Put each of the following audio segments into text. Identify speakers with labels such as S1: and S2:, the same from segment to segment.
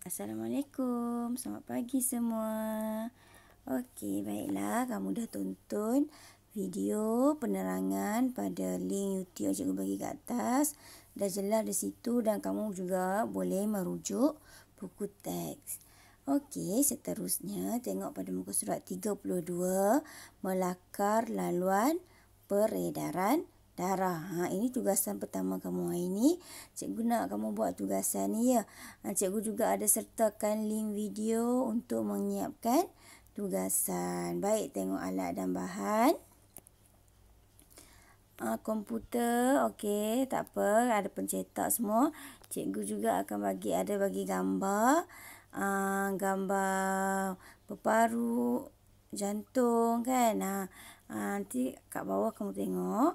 S1: Assalamualaikum, selamat pagi semua. Okey, baiklah kamu dah tonton video penerangan pada link YouTube cikgu bagi kat atas. Dah jelas di situ dan kamu juga boleh merujuk buku teks. Okey, seterusnya tengok pada muka surat 32 melakar laluan peredaran darah. Ha, ini tugasan pertama kamu hari ini. Cikgu nak kamu buat tugasan ni ya. Ha, cikgu juga ada sertakan link video untuk menyiapkan tugasan. Baik tengok alat dan bahan. Ha, komputer, okey, tak apa, ada pencetak semua. Cikgu juga akan bagi ada bagi gambar. Ha, gambar peparu, jantung kan. Ha, ha, nanti kat bawah kamu tengok.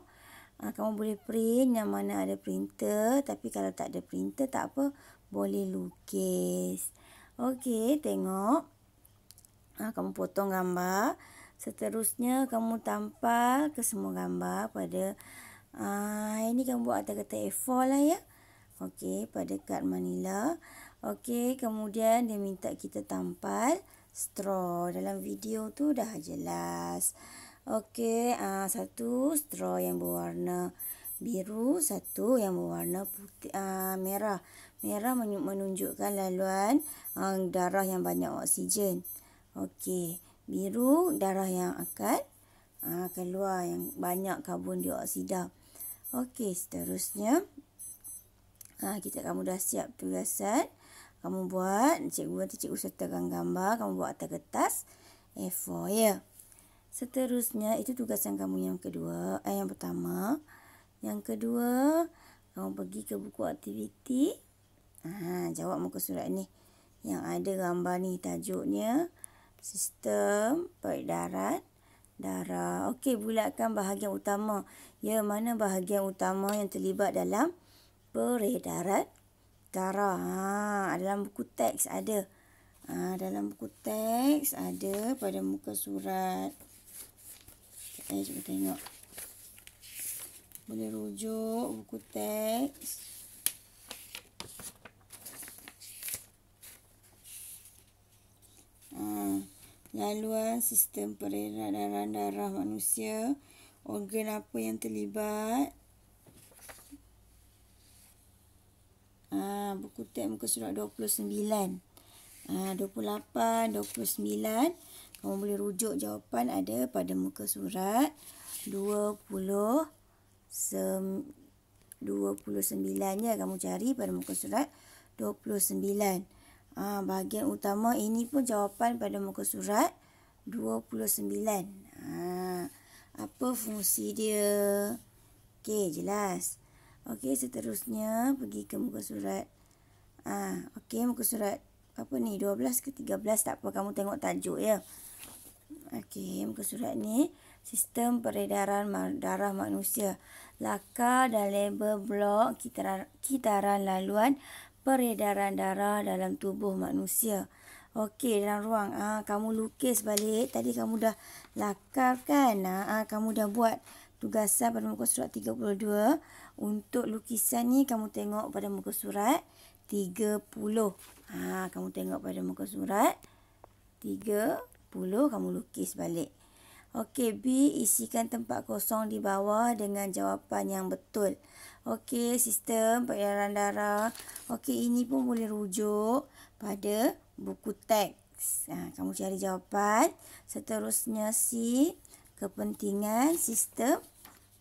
S1: Ha, kamu boleh print yang mana ada printer. Tapi kalau tak ada printer, tak apa. Boleh lukis. Okey, tengok. Ha, kamu potong gambar. Seterusnya, kamu tampal ke semua gambar pada... Ha, ini kamu buat atas kata F4 lah ya. Okey, pada kad Manila. Okey, kemudian dia minta kita tampal straw. Dalam video tu dah jelas. Okey. Okey, uh, eh, satu straw yang berwarna biru, satu yang berwarna putih, uh, merah. Merah menunjukkan laluan uh, darah yang banyak oksigen. Okey, biru darah yang akan uh, keluar yang banyak karbon dioksida. Okey, seterusnya uh, kita kamu dah siap tugasan. Kamu buat, cikgu nanti cikgu sertakan gambar, kamu buat atas kertas. A4, ya. Yeah. Seterusnya itu tugas yang kamu yang kedua, eh yang pertama. Yang kedua, kamu pergi ke buku aktiviti. Ah, jawab muka surat ni. Yang ada gambar ni tajuknya sistem peredaran darah. Okey, bulatkan bahagian utama. Ya, mana bahagian utama yang terlibat dalam peredaran darah? Ha, dalam buku teks ada. Ha, dalam buku teks ada pada muka surat Eh, cuba tengok. Boleh rujuk buku teks. Ha, laluan sistem peredaran darah manusia. Organ apa yang terlibat. Ha, buku teks muka surat 29. Ha, 28, 29. 29. Kamu boleh rujuk jawapan ada pada muka surat 20 se 29 ya kamu cari pada muka surat 29. Ah ha, bahagian utama ini pun jawapan pada muka surat 29. Ha, apa fungsi dia? Okey, jelas. Okey, seterusnya pergi ke muka surat. Ah, ha, okey muka surat apa ni? 12 ke 13 tak apa kamu tengok tajuk ya. Okey, muka surat ni sistem peredaran darah manusia. laka dan label blok kitaran, kitaran laluan peredaran darah dalam tubuh manusia. Okey, dalam ruang. Ah, ha, kamu lukis balik. Tadi kamu dah lakar kan? Ah, ha, kamu dah buat tugasan pada muka surat 32. Untuk lukisan ni kamu tengok pada muka surat 30. Ah, ha, kamu tengok pada muka surat 10 kamu lukis balik. Okey, B isikan tempat kosong di bawah dengan jawapan yang betul. Okey, sistem peredaran darah. Okey, ini pun boleh rujuk pada buku teks. Ha, kamu cari jawapan. Seterusnya C, kepentingan sistem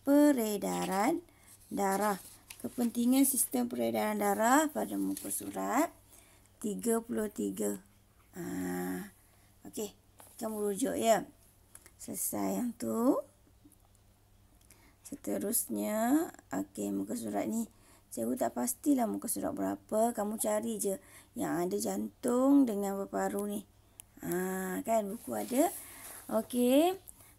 S1: peredaran darah. Kepentingan sistem peredaran darah pada muka surat 33. Ah. Ha, Okey jamu rujuk ya. Selesai yang tu. Seterusnya, okey muka surat ni cikgu tak pastilah muka surat berapa, kamu cari je yang ada jantung dengan paru ni. Ha kan buku ada. Okey.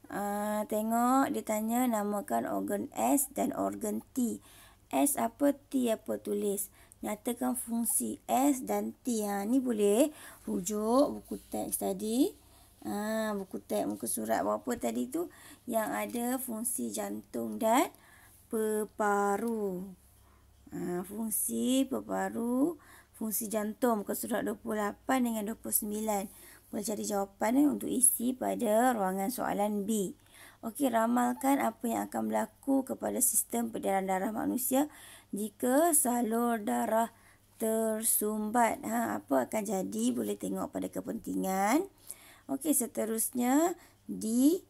S1: Uh, tengok dia tanya namakan organ S dan organ T. S apa T apa tulis? Nyatakan fungsi S dan T. Ha ni boleh rujuk buku teks tadi. Ha, buku teks muka surat berapa tadi tu yang ada fungsi jantung dan peparu. Ha, fungsi peparu, fungsi jantung muka surat 28 dengan 29. Boleh cari jawapan eh, untuk isi pada ruangan soalan B. Okey, ramalkan apa yang akan berlaku kepada sistem peredaran darah manusia jika salur darah tersumbat. Ha, apa akan jadi? Boleh tengok pada kepentingan. Okey, seterusnya D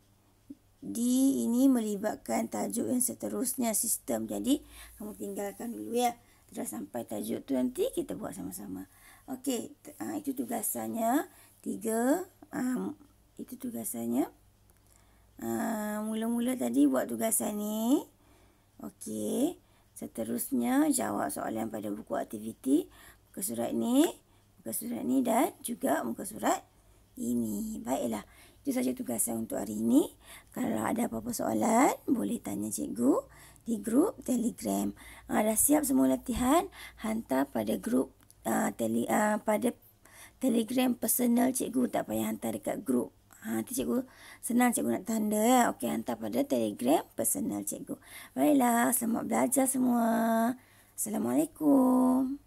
S1: D ini melibatkan tajuk yang seterusnya sistem. Jadi, kamu tinggalkan dulu ya. Terus sampai tajuk tu nanti kita buat sama-sama. Okey, ha, itu tugasannya. Tiga, ha, itu tugasannya. Ah, mula-mula ha, tadi buat tugasan ni. Okey, seterusnya jawab soalan pada buku aktiviti. Muka surat ni, muka surat ni dan juga muka surat ni ini. Baiklah. Itu saja tugas saya untuk hari ini. Kalau ada apa-apa soalan, boleh tanya cikgu di grup Telegram. Ha, dah siap semua latihan, hantar pada grup uh, tele, uh, pada Telegram personal cikgu. Tak payah hantar dekat grup. Ha, nanti cikgu senang cikgu nak tanda ya. Okey, hantar pada Telegram personal cikgu. Baiklah, selamat belajar semua. Assalamualaikum.